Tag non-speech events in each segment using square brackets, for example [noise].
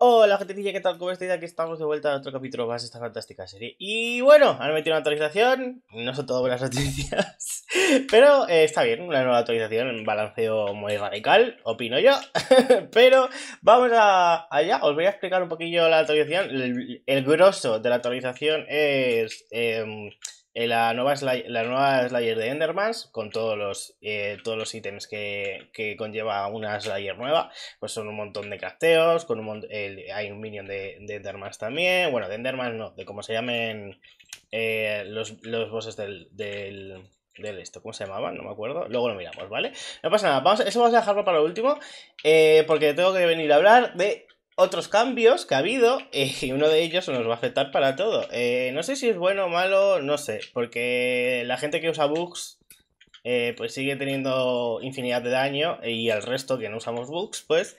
Hola gente, ¿qué tal? ¿Cómo estáis? Aquí estamos de vuelta a otro capítulo más de esta fantástica serie Y bueno, han metido una actualización, no son todas buenas noticias [laughs] Pero eh, está bien, una nueva actualización, un balanceo muy radical, opino yo [laughs] Pero vamos a, allá, os voy a explicar un poquillo la actualización El, grosso de la actualización es... Em, eh, la nueva, Slayer, la nueva Slayer de Endermans, con todos los, eh, todos los ítems que, conlleva una Slayer nueva, pues son un montón de crafteos, con un hay un minion de, Endermans también, bueno, de Endermans no, de cómo se llamen eh, los, los, bosses del, del esto, ¿cómo se llamaban? No me acuerdo. Luego lo miramos, ¿vale? No pasa nada, vamos, eso vamos a dejarlo para lo último, porque tengo que venir a hablar de otros cambios que ha habido [laughs] y uno de ellos nos va a afectar para todo. Eh, no sé si es bueno o malo, no sé, porque la gente que usa bugs eh, pues sigue teniendo infinidad de daño y el resto que no usamos bugs pues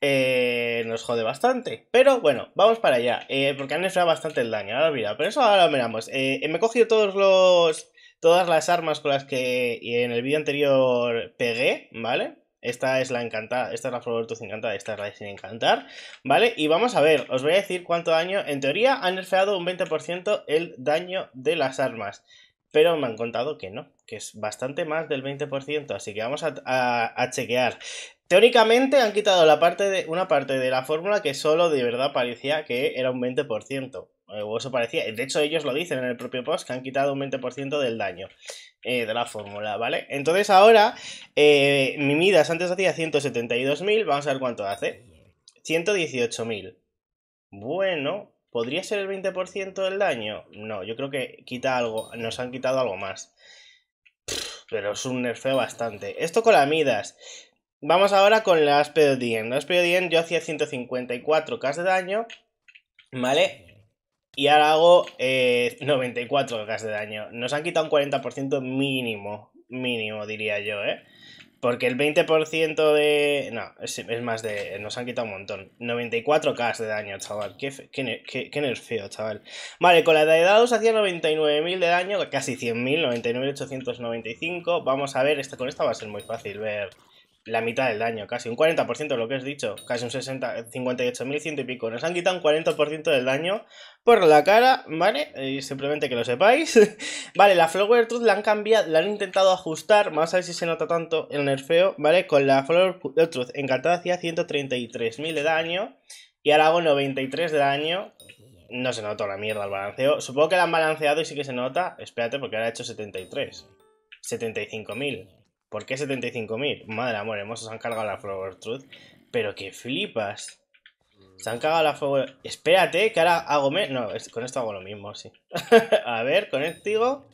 eh, nos jode bastante. Pero bueno, vamos para allá, porque han hecho bastante el daño, ahora mira, pero eso ahora lo miramos. me he cogido todos los... Todas las armas con las que en el vídeo anterior pegué, ¿vale? Esta es la encantada, esta es la Flor encantada, esta es la sin encantar, ¿vale? Y vamos a ver, os voy a decir cuánto daño, en teoría han nerfeado un 20% el daño de las armas, pero me han contado que no, que es bastante más del 20%, así que vamos a, chequear. Teóricamente han quitado la parte de, una parte de la fórmula que solo de verdad parecía que era un 20%, eh, o eso parecía, de hecho ellos lo dicen en el propio post, que han quitado un 20% del daño. Eh, de la fórmula, ¿vale? Entonces ahora, eh, mi Midas antes hacía 172.000, vamos a ver cuánto hace. 118.000. Bueno, ¿podría ser el 20% del daño? No, yo creo que quita algo, nos han quitado algo más. pero es un nerfeo bastante. Esto con la Midas. Vamos ahora con la 10 La Aspedien yo hacía 154k de daño, ¿vale? Y ahora hago 94 eh, k de daño. Nos han quitado un 40% mínimo. Mínimo, diría yo, ¿eh? Porque el 20% de... No, es, más de... Nos han quitado un montón. 94k de daño, chaval. Qué, qué, qué, nerfeo, chaval. Vale, con la de dados hacía 99.000 de daño. Casi 100.000. 99.895. Vamos a ver. Esta, con esta va a ser muy fácil ver la mitad del daño, casi un 40% de lo que has dicho, casi un 60, 58.100 eh, y pico. Nos han quitado un 40% del daño por la cara, ¿vale? Eh, simplemente que lo sepáis. [laughs] vale, la Flower Truth la han cambiado, la han intentado ajustar, vamos a ver si se nota tanto el nerfeo, ¿vale? Con la Flower Truth encantada hacía 133.000 de daño y ahora hago 93 de daño. No se nota la mierda el balanceo. Supongo que la han balanceado y sí que se nota. Espérate, porque ahora ha hecho 73. 75.000. ¿Por qué 75.000? Madre amor, hemos se han cargado la Flower Truth. Pero que flipas. Se han cargado la Flower... Espérate, que ahora hago... Me... No, con esto hago lo mismo, sí. [laughs] a ver, con esto digo...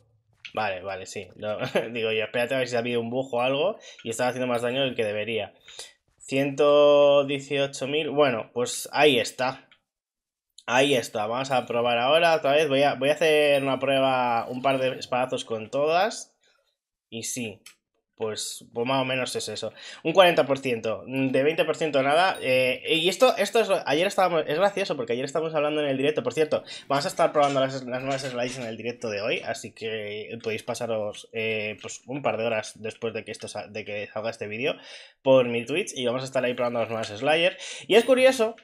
Vale, vale, sí. [laughs] digo yo, espérate a ver si ha habido un bujo o algo y estaba haciendo más daño del que debería. 118.000. Bueno, pues ahí está. Ahí está. Vamos a probar ahora otra vez. Voy a, voy a hacer una prueba, un par de espadazos con todas. Y sí, pues, pues, más o menos es eso. Un 40%, mm, de 20% nada. Eh, y esto, esto es, ayer estábamos, es gracioso porque ayer estábamos hablando en el directo. Por cierto, vamos a estar probando las, nuevas slides en el directo de hoy, así que podéis pasaros eh, pues un par de horas después de que, esto, de que salga este vídeo por mi Twitch y vamos a estar ahí probando las nuevas slides. Y es curioso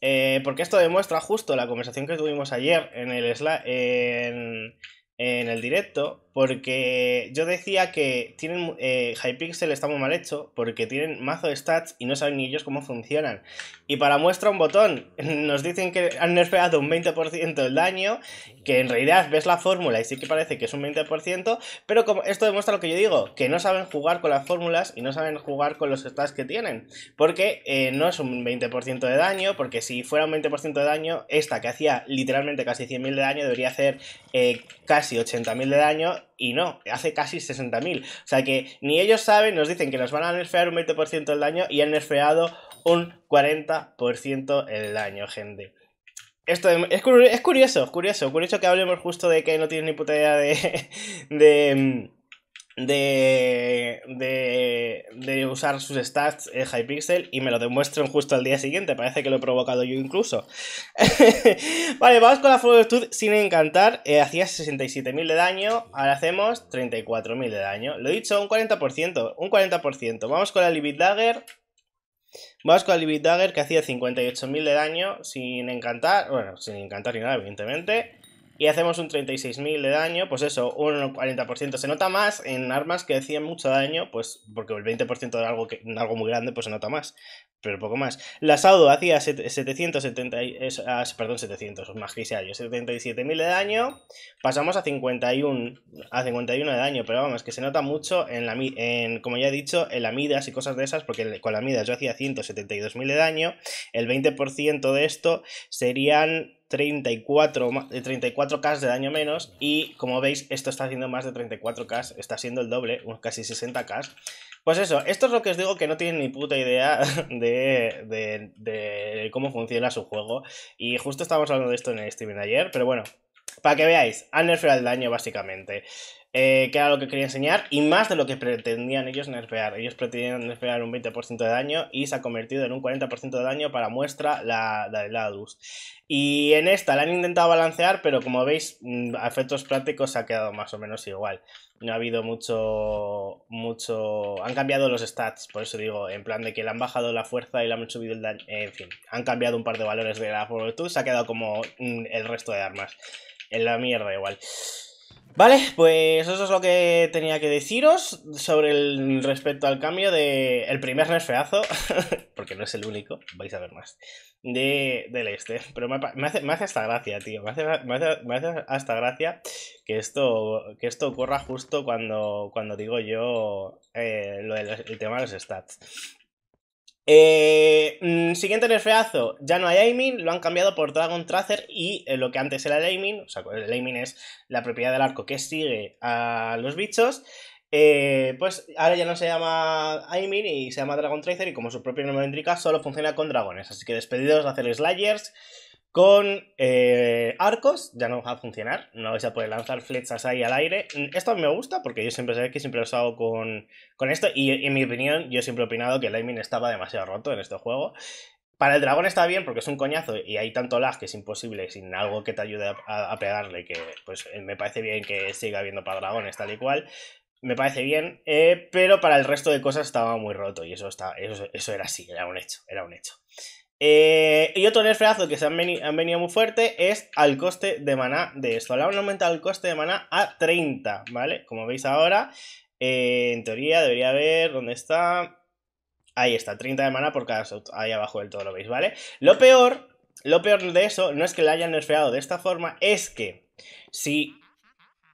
eh, porque esto demuestra justo la conversación que tuvimos ayer en el, en, en el directo, porque yo decía que tienen eh, Hypixel está muy mal hecho, porque tienen mazo de stats y no saben ni ellos cómo funcionan. Y para muestra un botón, [laughs] nos dicen que han nerfeado un 20% del daño, que en realidad ves la fórmula y sí que parece que es un 20%, pero como esto demuestra lo que yo digo, que no saben jugar con las fórmulas y no saben jugar con los stats que tienen, porque eh, no es un 20% de daño, porque si fuera un 20% de daño, esta que hacía literalmente casi 100.000 de daño debería hacer eh, casi casi 80.000 de daño y no, hace casi 60.000. O sea que ni ellos saben, nos dicen que nos van a nerfear un 20% el daño y han nerfeado un 40% el daño, gente. Esto es, curioso, es curioso, curioso que hablemos justo de que no tienes ni puta idea de, [laughs] de mm, de, de, de, usar sus stats en eh, Hypixel y me lo demuestran justo al día siguiente. Parece que lo he provocado yo incluso. [laughs] vale, vamos con la Fortitude sin encantar. Eh, hacía 67.000 de daño, ahora hacemos 34.000 de daño. Lo he dicho, un 40%. Un 40%. Vamos con la Libid Dagger. Vamos con la Libid Dagger que hacía 58.000 de daño sin encantar. Bueno, sin encantar ni nada, evidentemente y hacemos un 36.000 de daño, pues eso, un 40% se nota más en armas que hacían mucho daño, pues porque el 20% de algo, que, algo muy grande pues se nota más, pero poco más. La Saudo hacía 770, ah, perdón, 700, más que ese yo, 77.000 de daño, pasamos a 51, a 51 de daño, pero vamos, que se nota mucho en la, en, como ya he dicho, en la Midas y cosas de esas, porque con la Midas yo hacía 172.000 de daño, el 20% de esto serían 34, 34k eh, de daño menos y como veis esto está haciendo más de 34k, está siendo el doble, casi 60k. Pues eso, esto es lo que os digo que no tienen ni puta idea [laughs] de, de, cómo funciona su juego y justo estábamos hablando de esto en el streaming ayer, pero bueno, para que veáis, han era el daño básicamente. Eh, que era lo que quería enseñar, y más de lo que pretendían ellos nerfear. Ellos pretendían nerfear un 20% de daño y se ha convertido en un 40% de daño para muestra la, la de Y en esta la han intentado balancear, pero como veis, mm, a efectos prácticos se ha quedado más o menos igual. No ha habido mucho. mucho. Han cambiado los stats, por eso digo, en plan de que le han bajado la fuerza y le han subido el daño. Eh, en fin, han cambiado un par de valores de la y se ha quedado como mm, el resto de armas. En la mierda igual. Vale, pues eso es lo que tenía que deciros sobre el respecto al cambio de primer nerfeazo, [laughs] porque no es el único, vais a ver más, de, del este. Pero me, me, hace, hasta gracia, tío, me hace, hasta gracia que esto, que esto ocurra justo cuando, cuando digo yo eh, el tema de los stats. Eh, mm, siguiente nerfeazo, ya no hay aiming, lo han cambiado por Dragon Tracer y eh, lo que antes era el aiming, o sea, el aiming es la propiedad del arco que sigue a los bichos, eh, pues ahora ya no se llama aiming y se llama Dragon Tracer y como su propio nombre indica, solo funciona con dragones, así que despedidos de hacer slayers con eh, arcos ya no va a funcionar, no vais a poder lanzar flechas ahí al aire. Esto me gusta porque yo siempre sé que siempre os hago con, con esto y en mi opinión yo siempre he opinado que el aiming estaba demasiado roto en este juego. Para el dragón está bien porque es un coñazo y hay tanto lag que es imposible sin algo que te ayude a, pegarle, que pues me parece bien que siga habiendo para dragones tal y cual, me parece bien, eh, pero para el resto de cosas estaba muy roto y eso, está, eso, eso era así, era un hecho, era un hecho. Eh, y otro nerfeazo que se han, venido muy fuerte es al coste de maná de esto. Le han aumentado el coste de maná a 30, ¿vale? Como veis ahora, eh, en teoría debería ver dónde está... Ahí está, 30 de maná por cada ahí abajo del todo, lo veis, ¿vale? Lo peor, lo peor de eso no es que le hayan nerfeado de esta forma, es que si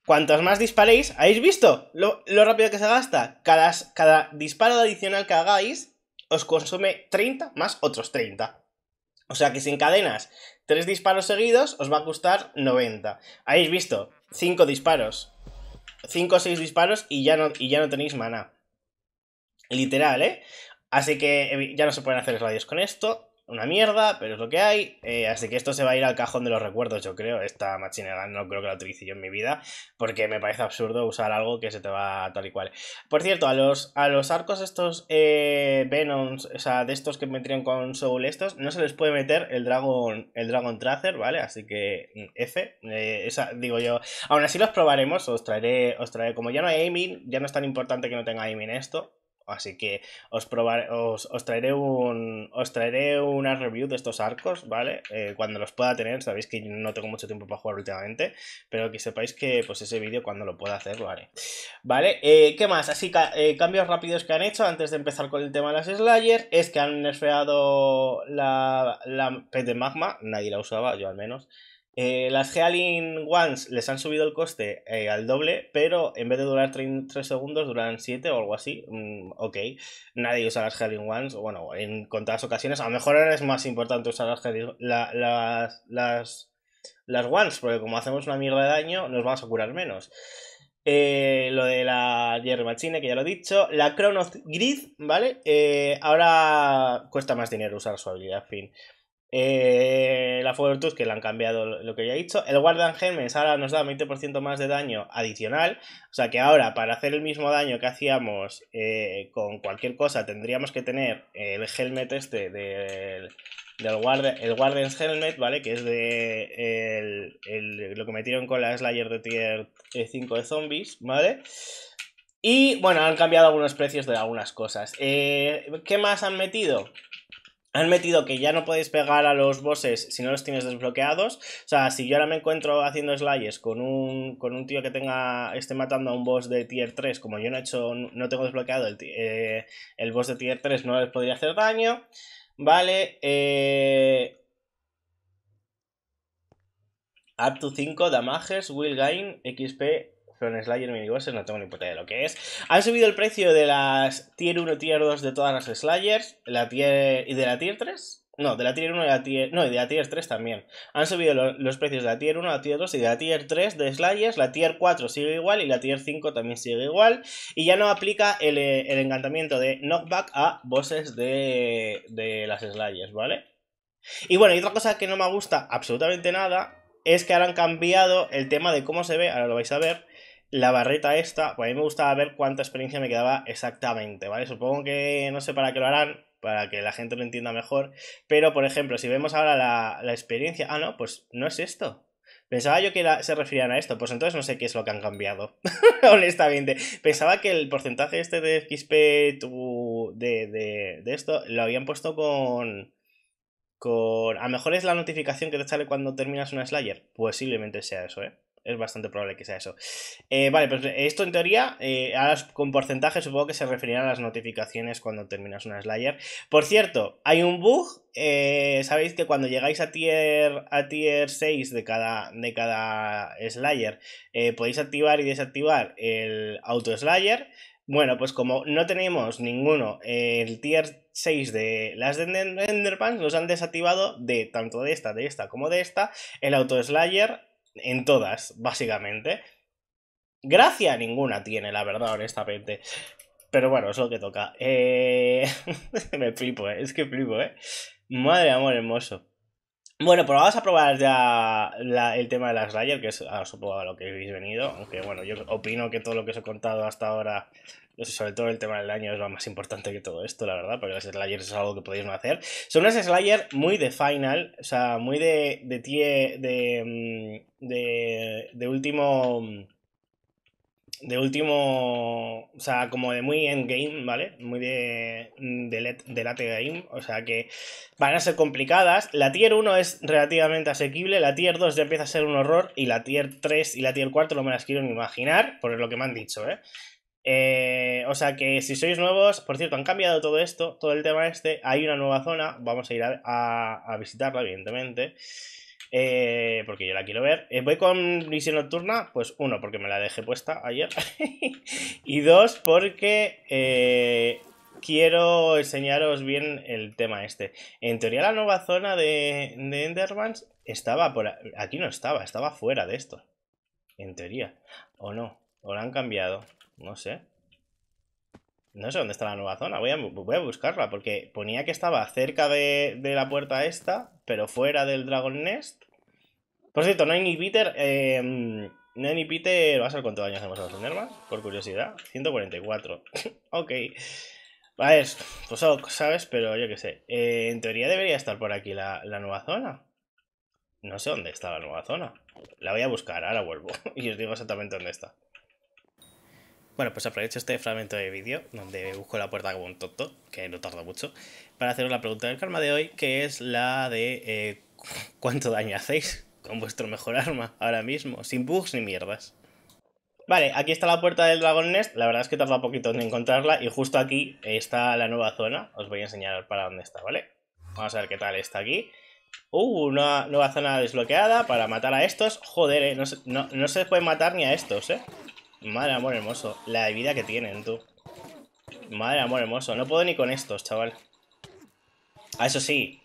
Cuantos más disparéis, ¿habéis visto lo, rápido que se gasta? cada, disparo adicional que hagáis os consume 30 más otros 30. O sea que si encadenas 3 disparos seguidos, os va a costar 90. Habéis visto, 5 disparos. 5 o 6 disparos y ya no, y ya no tenéis maná. Literal, ¿eh? Así que eh, ya no se pueden hacer radios con esto una mierda, pero es lo que hay. Eh, así que esto se va a ir al cajón de los recuerdos, yo creo. Esta Machine Gun no creo que la utilice yo en mi vida, porque me parece absurdo usar algo que se te va tal y cual. Por cierto, a los, a los arcos estos eh, Venoms, o sea, de estos que metrían con Soul estos, no se les puede meter el Dragon, el Dragon Tracer, ¿vale? Así que F, eh, esa, digo yo. Aún así los probaremos, os traeré, os traeré. Como ya no hay aiming, ya no es tan importante que no tenga aiming esto. Así que os, os, traeré un, os traeré una review de estos arcos, ¿vale? Eh, cuando los pueda tener, sabéis que no tengo mucho tiempo para jugar últimamente, pero que sepáis que pues ese vídeo cuando lo pueda hacer lo haré. ¿Vale? Eh, ¿Qué más? Así que eh, cambios rápidos que han hecho antes de empezar con el tema de las Slayers es que han nerfeado la, la pet de magma, nadie la usaba, yo al menos. Eh, las Healing Ones les han subido el coste eh, al doble, pero en vez de durar 3 segundos, duran 7 o algo así. Mm, ok, nadie usa las Healing Ones, bueno, en contadas ocasiones. A lo mejor ahora es más importante usar las, la, las, las, Ones, porque como hacemos una mierda de daño, nos vamos a curar menos. Eh, lo de la Jerry Machine, que ya lo he dicho. La Chrono Grid, ¿vale? ahora cuesta más dinero usar su habilidad, en fin. Eh, la Fortus, que le han cambiado lo que ya he dicho. El Guardian Gemes ahora nos da 20% más de daño adicional. O sea que ahora, para hacer el mismo daño que hacíamos eh, con cualquier cosa, tendríamos que tener eh, el helmet este del, del el Guardian's Helmet, ¿vale? Que es de el, lo que metieron con la Slayer de tier 5 eh, de zombies, ¿vale? Y bueno, han cambiado algunos precios de algunas cosas. ¿Qué más han metido? han metido que ya no podéis pegar a los bosses si no los tienes desbloqueados. O sea, si yo ahora me encuentro haciendo slayers con un, tío que tenga esté matando a un boss de tier 3, como yo no he hecho, no tengo desbloqueado el, eh, el boss de tier 3, no les podría hacer daño. Vale, eh, up to 5 damages will gain XP en Slayer bosses no tengo ni idea de lo que es. Han subido el precio de las Tier 1, Tier 2 de todas las Slayers, la tier, y de la Tier 3. No, de la Tier 1 y la Tier... No, y de la Tier 3 también. Han subido los precios de la Tier 1, la Tier 2 y de la Tier 3 de Slayers. La Tier 4 sigue igual y la Tier 5 también sigue igual. Y ya no aplica eh, el, encantamiento de knockback a bosses de, de las Slayers, ¿vale? Y bueno, y otra cosa que no me gusta absolutamente nada es que ahora han cambiado el tema de cómo se ve, ahora lo vais a ver, la barreta esta, pues a mí me gustaba ver cuánta experiencia me quedaba exactamente, ¿vale? Supongo que no sé para qué lo harán, para que la gente lo entienda mejor, pero por ejemplo, si vemos ahora la, experiencia, ah, no, pues no es esto. Pensaba yo que se referían a esto, pues entonces no sé qué es lo que han cambiado, [laughs] honestamente. Pensaba que el porcentaje este de XP tu, de, de, de esto lo habían puesto con... Con... A lo mejor es la notificación que te sale cuando terminas una Slayer. Posiblemente sea eso, ¿eh? es bastante probable que sea eso. Eh, vale, pues eh, esto en teoría, eh, con porcentaje supongo que se referirá a las notificaciones cuando terminas una Slayer. Por cierto, hay un bug, sabéis que cuando llegáis a tier, a tier 6 de cada, de cada Slayer, podéis activar y desactivar el auto Slayer. Bueno, pues como no tenemos ninguno el tier 6 de las Enderpans, nos han desactivado de tanto de esta, de esta como de esta, el auto Slayer en todas, básicamente. Gracia ninguna tiene, la verdad, honestamente. Pero bueno, es lo que toca. Eh, [laughs] me flipo, eh, es que flipo, ¿eh? Madre amor hermoso. Bueno, pues vamos a probar ya el tema de las Slayer, que es supongo a lo que habéis venido. Aunque bueno, yo opino que todo lo que os he contado hasta ahora sobre todo el tema del año es lo más importante que todo esto, la verdad, porque las Slayers es algo que podéis no hacer. Son unas slayers muy de final, o sea, muy de. de mm, de, de. último. De último. O sea, como de muy endgame, ¿vale? Muy de. Mm, de, de late game. O sea que van a ser complicadas. La tier 1 es relativamente asequible. La tier 2 ya empieza a ser un horror. Y la tier 3 y la tier 4 no me las quiero ni imaginar. Por lo que me han dicho, ¿eh? Eh, o sea que si sois nuevos, por cierto, han cambiado todo esto, todo el tema este. Hay una nueva zona, vamos a ir a, visitarla, evidentemente. Eh, porque yo la quiero ver. Eh, voy con visión nocturna, pues uno, porque me la dejé puesta ayer. [laughs] y dos, porque quiero enseñaros bien el tema este. En teoría la nueva zona de, de Endermans estaba por... Aquí no estaba, estaba fuera de esto. En teoría. ¿O no? ¿O la han cambiado? No sé. No sé dónde está la nueva zona. Voy a, voy a buscarla porque ponía que estaba cerca de, la puerta esta, pero fuera del Dragon Nest. Por cierto, no hay ni Peter. Em, no hay ni Peter. ¿Va a ser cuánto daño hemos a Por curiosidad. 144. [laughs] ok. A ver, pues sabes, pero yo qué sé. Eh, en teoría debería estar por aquí la nueva zona. No sé dónde está la nueva zona. La voy a buscar, ahora vuelvo. [laughs] y os digo exactamente dónde está. Bueno, pues aprovecho este fragmento de vídeo donde busco la puerta como un tonto, que no tarda mucho, para haceros la pregunta del karma de hoy, que es la de eh, [laughs] cuánto daño hacéis con vuestro mejor arma ahora mismo, sin bugs ni mierdas. Vale, aquí está la puerta del Dragon Nest, la verdad es que tarda poquito en encontrarla y justo aquí está la nueva zona, os voy a enseñar para dónde está, ¿vale? Vamos a ver qué tal está aquí. Uh, una nueva zona desbloqueada para matar a estos. Joder, eh, no, se, no, no se puede matar ni a estos, ¿eh? Madre amor hermoso. La vida que tienen, tú. Madre amor hermoso. No puedo ni con estos, chaval. Ah, eso sí.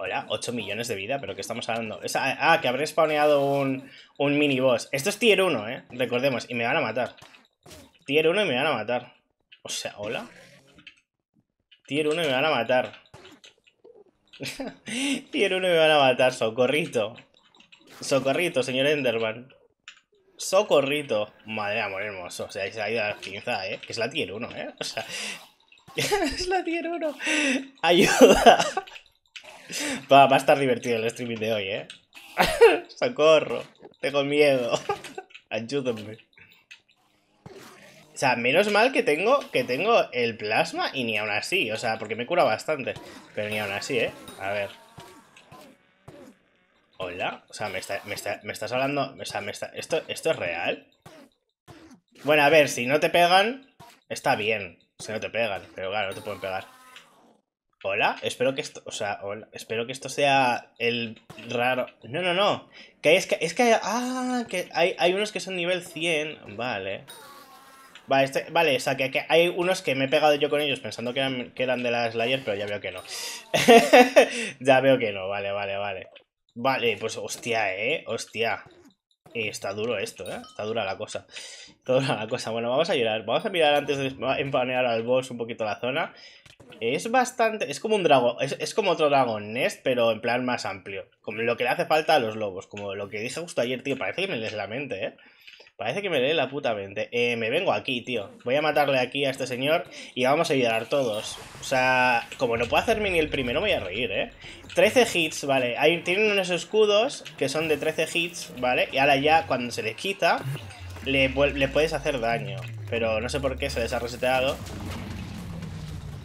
Hola, 8 millones de vida, pero ¿qué estamos hablando? Ah, ah, que habré spawneado un, un mini boss. Esto es tier 1, ¿eh? Recordemos, y me van a matar. Tier 1 y me van a matar. O sea, hola. Tier 1 y me van a matar. [laughs] tier 1 y me van a matar, socorrito. Socorrito, señor Enderman. Socorrito. Madre amor hermoso. O sea, se ha ido a la pinza, ¿eh? que Es la tier 1, ¿eh? O sea... [laughs] es la tier 1. Ayuda. [laughs] Va, a estar divertido el streaming de hoy, ¿eh? [laughs] Socorro. Tengo miedo. ayúdame, O sea, menos mal que tengo, que tengo el plasma y ni aún así. O sea, porque me cura bastante. Pero ni aún así, ¿eh? A ver. ¿Hola? O sea, me, estás hablando... O sea, me está, ¿esto, es real? Bueno, a ver, si no te pegan, está bien. Si no te pegan, pero claro, no te pueden pegar. Hola, espero que esto, o sea, espero que esto sea el raro. No, no, no. Que es que es que hay, ah, que hay, unos que son nivel 100, vale. Este, vale, o sea, que, hay unos que me he pegado yo con ellos pensando que eran, de las Slayer, pero ya veo que no. [laughs] ya veo que no, vale, vale, vale. Vale, pues hostia, eh, hostia. Eh, está duro esto, ¿eh? Está dura la cosa. [laughs] Está dura la cosa. Bueno, vamos a llorar. Vamos a mirar antes de empanear al boss un poquito la zona. Es bastante... Es como un dragón... Es, como otro dragón, Nest, pero en plan más amplio. Como lo que le hace falta a los lobos. Como lo que dije justo ayer, tío. Parece que me les la mente, ¿eh? Parece que me lee la puta mente. Eh, me vengo aquí, tío. Voy a matarle aquí a este señor y vamos a ayudar todos. O sea, como no puedo hacerme ni el primero, me voy a reír, ¿eh? 13 hits, vale. Ahí tienen unos escudos que son de 13 hits, ¿vale? Y ahora ya, cuando se les quita, le, puedes hacer daño. Pero no sé por qué se les ha reseteado.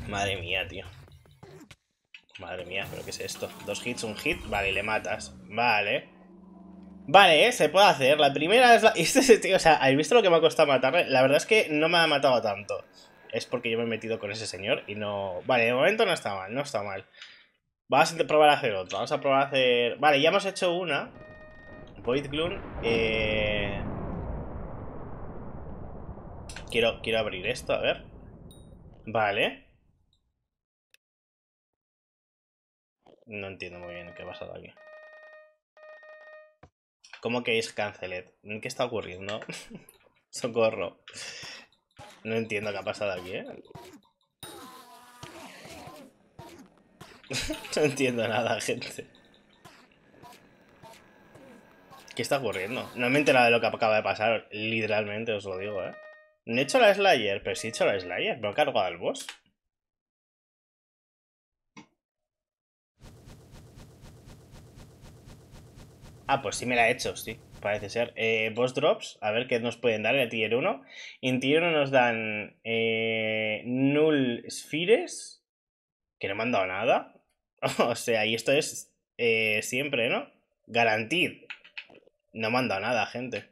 Madre mía, tío. Madre mía, ¿pero qué es esto? Dos hits, un hit. Vale, le matas. Vale. Vale, eh, se puede hacer. La primera es la... [laughs] Este o sea, ¿habéis visto lo que me ha costado matarle? La verdad es que no me ha matado tanto. Es porque yo me he metido con ese señor y no... Vale, de momento no está mal, no está mal. Vamos a probar a hacer otro. Vamos a probar a hacer... Vale, ya hemos hecho una. Void Gloom. Eh, quiero, quiero abrir esto, a ver. Vale. No entiendo muy bien qué ha pasado aquí. ¿Cómo que es canceled? ¿Qué está ocurriendo? [laughs] Socorro. No entiendo qué ha pasado aquí, ¿eh? [laughs] no entiendo nada, gente. ¿Qué está ocurriendo? No me he de lo que acaba de pasar, literalmente, os lo digo, ¿eh? No he hecho la Slayer, pero sí he hecho la Slayer, me he cargado al boss. Ah, pues sí me la he hecho, sí, parece ser. Eh, boss drops, a ver qué nos pueden dar en el tier 1. En tier 1 nos dan eh, null spheres, que no me han dado nada. [laughs] o sea, y esto es eh, siempre, ¿no? Garantid. No me han dado nada, gente.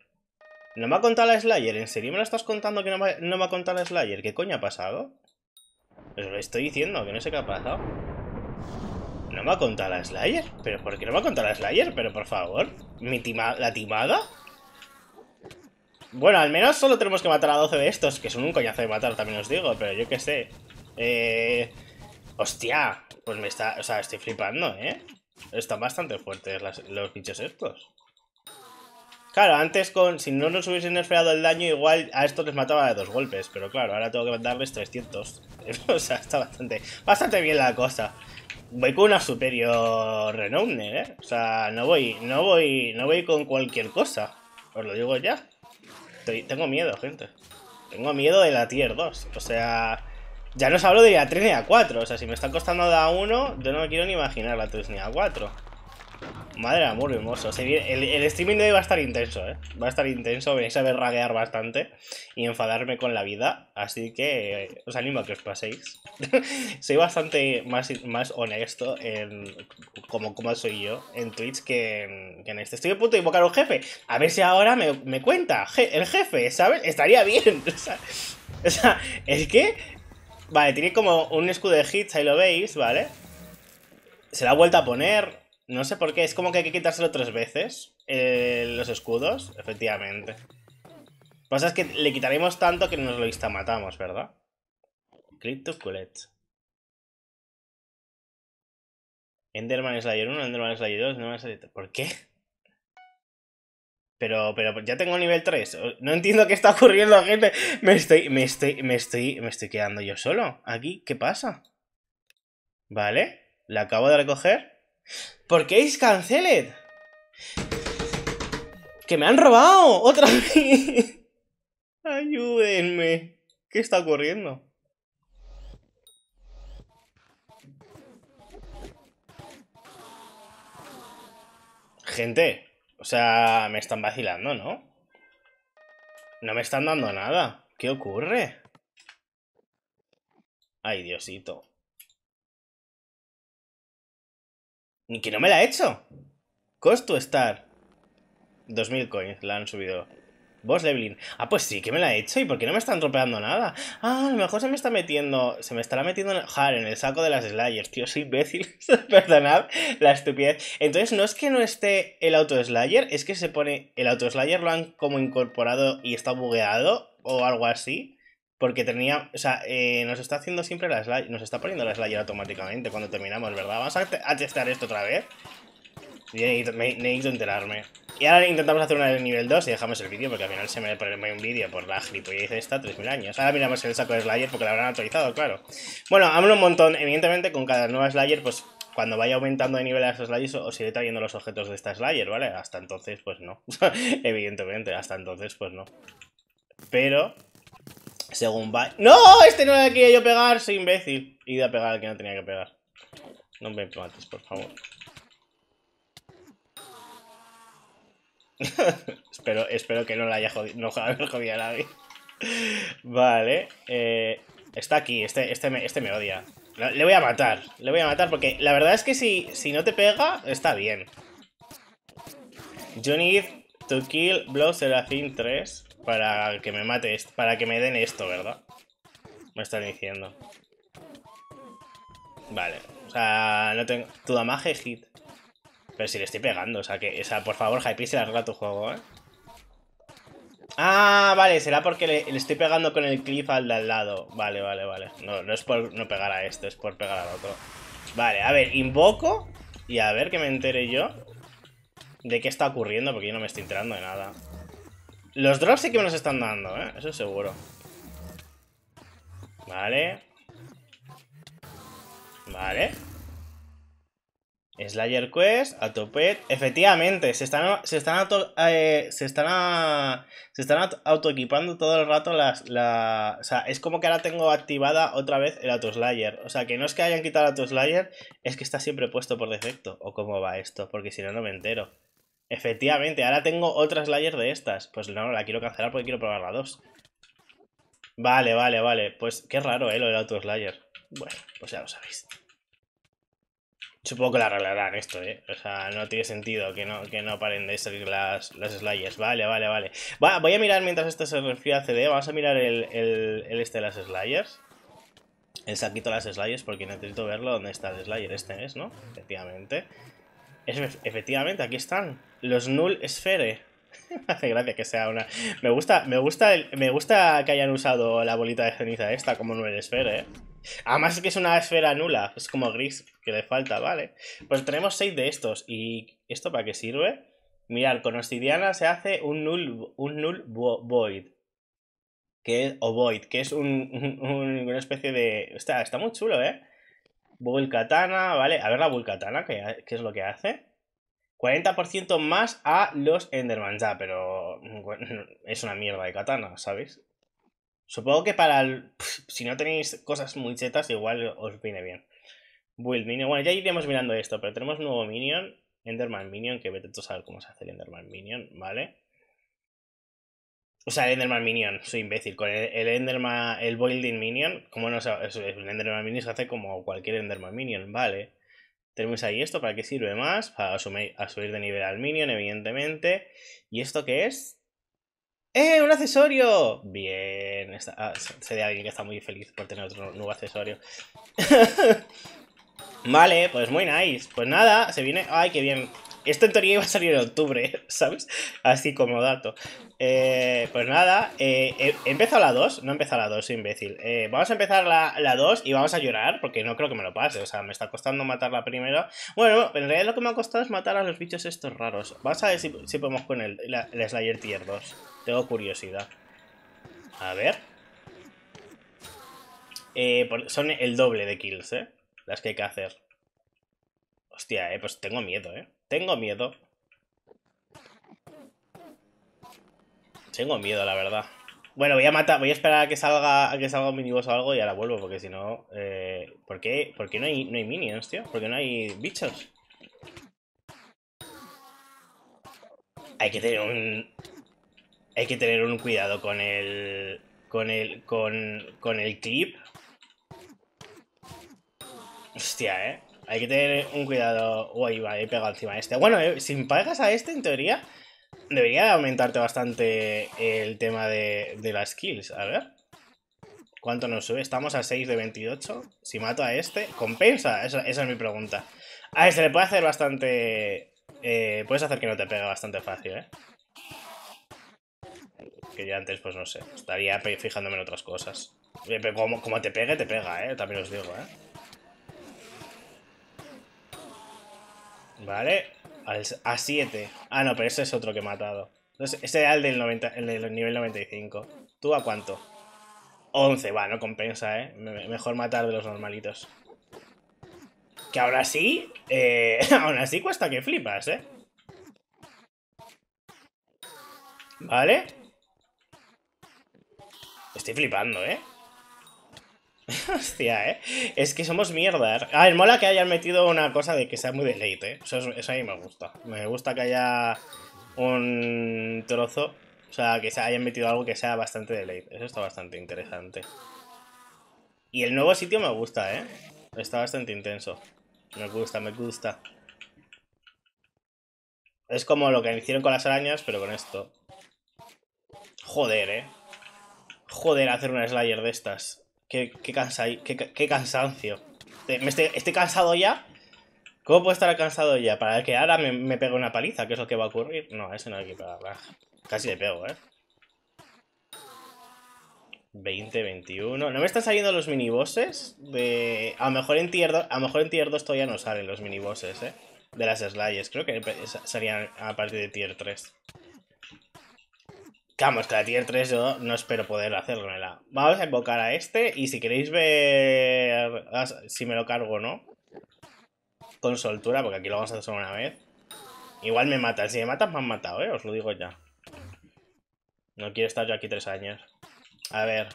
¿No me ha contado la Slayer? ¿En serio me lo estás contando que no me, no me ha contado la Slayer? ¿Qué coño ha pasado? Os lo estoy diciendo, que no sé qué ha pasado no me ha contado la Slayer? ¿Pero por qué no me ha contado la Slayer? Pero por favor, ¿la timada? Bueno, al menos solo tenemos que matar a 12 de estos, que son un coñazo de matar, también os digo, pero yo qué sé. Eh, hostia, pues me está... O sea, estoy flipando, ¿eh? Están bastante fuertes los bichos estos. Claro, antes con... Si no nos hubiesen esperado el daño, igual a estos les mataba de dos golpes. Pero claro, ahora tengo que mandarles 300. [laughs] o sea, está bastante... Bastante bien la cosa voy con una superior renombre, ¿eh? O sea, no voy, con cualquier cosa. Os lo digo ya. tengo miedo, gente. Tengo miedo de la tier 2. O sea, ya no os hablo de la 3 ni la 4. O sea, si me está costando la 1, yo no me quiero ni imaginar la 3 ni la 4. Madre de amor hermoso. el, el, streaming de hoy va a estar intenso, ¿eh? Va a estar intenso, vais a ver raguear bastante y enfadarme con la vida. Así que eh, os animo a que os paséis. [laughs] soy bastante más, más honesto en como, como soy yo en Twitch que en, este. Estoy a punto de invocar a un jefe. A ver si ahora me, cuenta el jefe, ¿sabes? Estaría [laughs] bien. o, sea, o sea, es que... Vale, tiene como un escudo de hits, ahí lo veis, ¿vale? Se la ha vuelto a poner no sé por qué, es como que hay que quitárselo tres veces eh, los escudos, efectivamente. Lo que pasa es que le quitaremos tanto que nos lo instamatamos, ¿verdad? Crypto Enderman Slayer 1, Enderman Slayer 2, Enderman Slayer 3. ¿Por qué? Pero, pero ya tengo nivel 3. No entiendo qué está ocurriendo, gente. Me estoy, me estoy, me estoy, me estoy quedando yo solo. Aquí, ¿qué pasa? Vale, la acabo de recoger. ¿Por qué es canceled? ¡Que me han robado! [laughs] ¡Otra vez! ¡Ayúdenme! ¿Qué está ocurriendo? Gente, o sea, me están vacilando, ¿no? No me están dando nada. ¿Qué ocurre? Ay, Diosito. Ni Que no me la ha hecho. Cost to dos 2000 coins, la han subido. Boss Leveling. Ah, pues sí que me la ha hecho. ¿Y por qué no me están tropeando nada? Ah, a lo mejor se me está metiendo. Se me estará metiendo en, en el saco de las Slayers, tío. Soy imbécil. [laughs] Perdonad la estupidez. Entonces, no es que no esté el Auto Slayer, es que se pone. El Auto Slayer lo han como incorporado y está bugueado o algo así. Porque tenía, o sea, eh, nos está haciendo siempre la slayer, nos está poniendo la slayer automáticamente cuando terminamos, ¿verdad? Vamos a, testar esto otra vez. Y necesito, enterarme. Y ahora intentamos hacer una del nivel 2 y dejamos el vídeo porque al final se me va a poner un vídeo por la gilipollez esta 3000 años. Ahora miramos el saco de Slayer porque la habrán actualizado, claro. Bueno, hablo un montón. Evidentemente con cada nueva Slayer, pues cuando vaya aumentando de nivel a estos Slayers os iré trayendo los objetos de esta Slayer, ¿vale? Hasta entonces, pues no. [laughs] Evidentemente, hasta entonces, pues no. Pero según va... ¡No! Este no le quería yo pegar, soy imbécil. Ida a pegar al que no tenía que pegar. No me mates, por favor. [laughs] espero, espero que no la haya jodido, no jodido a nadie. vale. Eh, está aquí, este, este, me, este me odia. Le voy a matar, le voy a matar porque la verdad es que si, si no te pega, está bien. You need to kill Blood Seraphim 3 para que me mate, para que me den esto, ¿verdad? Me están diciendo. Vale, o sea, no tengo... Tu damaje hit. Pero si le estoy pegando, o sea, que... O sea, por favor, Hype, se arregla tu juego, ¿eh? Ah, vale, será porque le, estoy pegando con el cliff al de al lado. Vale, vale, vale. No, no es por no pegar a este, es por pegar al otro. Vale, a ver, invoco y a ver que me entere yo de qué está ocurriendo, porque yo no me estoy enterando de nada. Los drops sí que me los están dando, ¿eh? Eso seguro. Vale. Vale. Slayer Quest, a Efectivamente, se están, se están eh, se están, se están autoequipando todo el rato las, la, o sea, es como que ahora tengo activada otra vez el auto-slayer O sea, que no es que hayan quitado el auto-slayer es que está siempre puesto por defecto. O cómo va esto, porque si no, no me entero. Efectivamente, ahora tengo otras layers de estas. Pues no, la quiero cancelar porque quiero probar la dos Vale, vale, vale. Pues qué raro, ¿eh? Lo del auto-slayer. Bueno, pues ya lo sabéis. Supongo que la arreglarán esto, ¿eh? O sea, no tiene sentido que no, que no paren de salir las, las slayers. Vale, vale, vale. voy a mirar mientras esto se refiere a CD. Vamos a mirar el, este de las slayers. El saquito de las slayers, porque necesito verlo dónde está el slayer. Este es, ¿no? Efectivamente efectivamente, aquí están. Los Null Sphere. [laughs] hace gracia que sea una. Me gusta, me gusta, me gusta que hayan usado la bolita de ceniza esta como Null Sphere, ¿eh? Además es que es una esfera nula, es como gris que le falta, ¿vale? Pues tenemos seis de estos. ¿Y esto para qué sirve? Mirad, con obsidiana se hace un null, un null void. Que es, o void, que es [laughs] un, una especie de... Está, está muy chulo, ¿eh? bull Katana, ¿vale? A ver la bull Katana, ¿qué, es lo que hace? 40% más a los Enderman, ya, pero mm, [laughs] es una mierda de katana, ¿sabes? Supongo que para el, si no tenéis cosas muy chetas, igual os viene bien. Build Minion, bueno, ya iríamos mirando esto, pero tenemos nuevo Minion, Enderman Minion, que vete tú a saber cómo se hace el Enderman Minion, ¿vale? O sea, el Enderman Minion, soy imbécil. Con el, Enderman, el Boiling Minion, como no se el Enderman Minion se hace como cualquier Enderman Minion, vale. Tenemos ahí esto, ¿para qué sirve más? Para a subir de nivel al Minion, evidentemente. ¿Y esto qué es? ¡Eh, un accesorio! Bien, está, ah, sería alguien que está muy feliz por tener otro nuevo accesorio. [laughs] vale, pues muy nice. Pues nada, se viene... ¡Ay, qué bien! Esto en teoría iba a salir en octubre, [laughs] ¿sabes? Así como dato. Eh, pues nada, empezó eh, he la 2, no he empezado la 2, imbécil. Eh, vamos a empezar la, 2 y vamos a llorar porque no creo que me lo pase, o sea, me está costando matar la primera. Bueno, en realidad lo que me ha costado es matar a los bichos estos raros. Vamos a ver si, podemos con el, el Slayer Tier 2. Tengo curiosidad. A ver. son el doble de kills, ¿eh? Las que hay que hacer. Hostia, eh, pues tengo miedo, eh. Tengo miedo. Tengo miedo, la verdad. Bueno, voy a matar, voy a esperar a que salga a que salga un miniboss o algo y la vuelvo, porque si no. Eh, ¿por, qué, no hay, no hay minions, tío? ¿Por qué no hay bichos? Hay que tener un. Hay que tener un cuidado con el. Con el. con. con el clip. Hostia, eh. Hay que tener un cuidado. Uy, va, he pegado encima a este. Bueno, eh, si sin pagas a este, en teoría, debería aumentarte bastante el tema de, las kills. A ver. ¿Cuánto nos sube? Estamos a 6 de 28. Si mato a este, ¿compensa? Esa, es mi pregunta. A este le puede hacer bastante... Eh, puedes hacer que no te pegue bastante fácil, ¿eh? Que yo antes, pues no sé. Estaría fijándome en otras cosas. Eh, como, como te pegue, te pega, ¿eh? También os digo, ¿eh? Vale. A 7. Ah, no, pero ese es otro que he matado. ese era el del, el nivel 95. ¿Tú a cuánto? 11. Va, no compensa, ¿eh? mejor matar de los normalitos. Que ahora sí Eh, [laughs] aún así cuesta que flipas, ¿eh? Vale. Estoy flipando, ¿eh? [laughs] Hostia, ¿eh? Es que somos mierdas. A ver, mola que hayan metido una cosa de que sea muy deleite, ¿eh? Eso, a mí me gusta. Me gusta que haya un trozo. O sea, que se hayan metido algo que sea bastante deleite. Eso está bastante interesante. Y el nuevo sitio me gusta, ¿eh? Está bastante intenso. Me gusta, me gusta. Es como lo que hicieron con las arañas, pero con esto. Joder, ¿eh? Joder, hacer una Slayer de estas. Qué, qué, qué, cansancio. Eh, me estoy, cansado ya. ¿Cómo puedo estar cansado ya? Para que ahora me, me pegue una paliza, que es lo que va a ocurrir. No, ese no hay que pegarla. Casi le pego, ¿eh? 20, 21. ¿No me están saliendo los minibosses? De... A lo mejor en tier 2, a mejor en tier todavía no salen los minibosses, ¿eh? De las slayers, Creo que salían a partir de tier 3. Vamos, que la tier 3 yo no espero poder hacérmela. Vamos a invocar a este y si queréis ver si me lo cargo o no. Con soltura, porque aquí lo vamos a hacer solo una vez. Igual me matan. Si me matan, me han matado, ¿eh? Os lo digo ya. No quiero estar yo aquí tres años. A ver.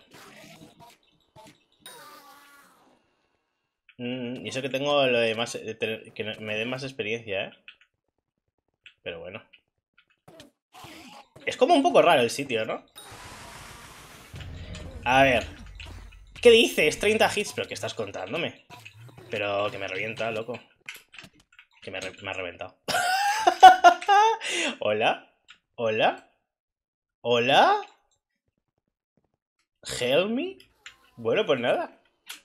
Mm, y eso que tengo lo de más... Eh, que me den más experiencia, ¿eh? Pero bueno. Es como un poco raro el sitio, ¿no? A ver. ¿Qué dices? 30 hits, pero ¿qué estás contándome? Pero que me revienta, loco. Que me, ha reventado. [laughs] ¿Hola? ¿Hola? ¿Hola? ¿Help me? Bueno, pues nada.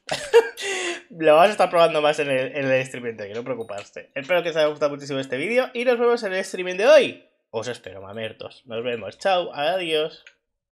[laughs] Lo vas a estar probando más en el, en el de hoy, no preocuparse. Espero que os haya gustado muchísimo este vídeo y nos vemos en el streaming de hoy. Os espero, mamertos. Nos vemos. Chao, adiós.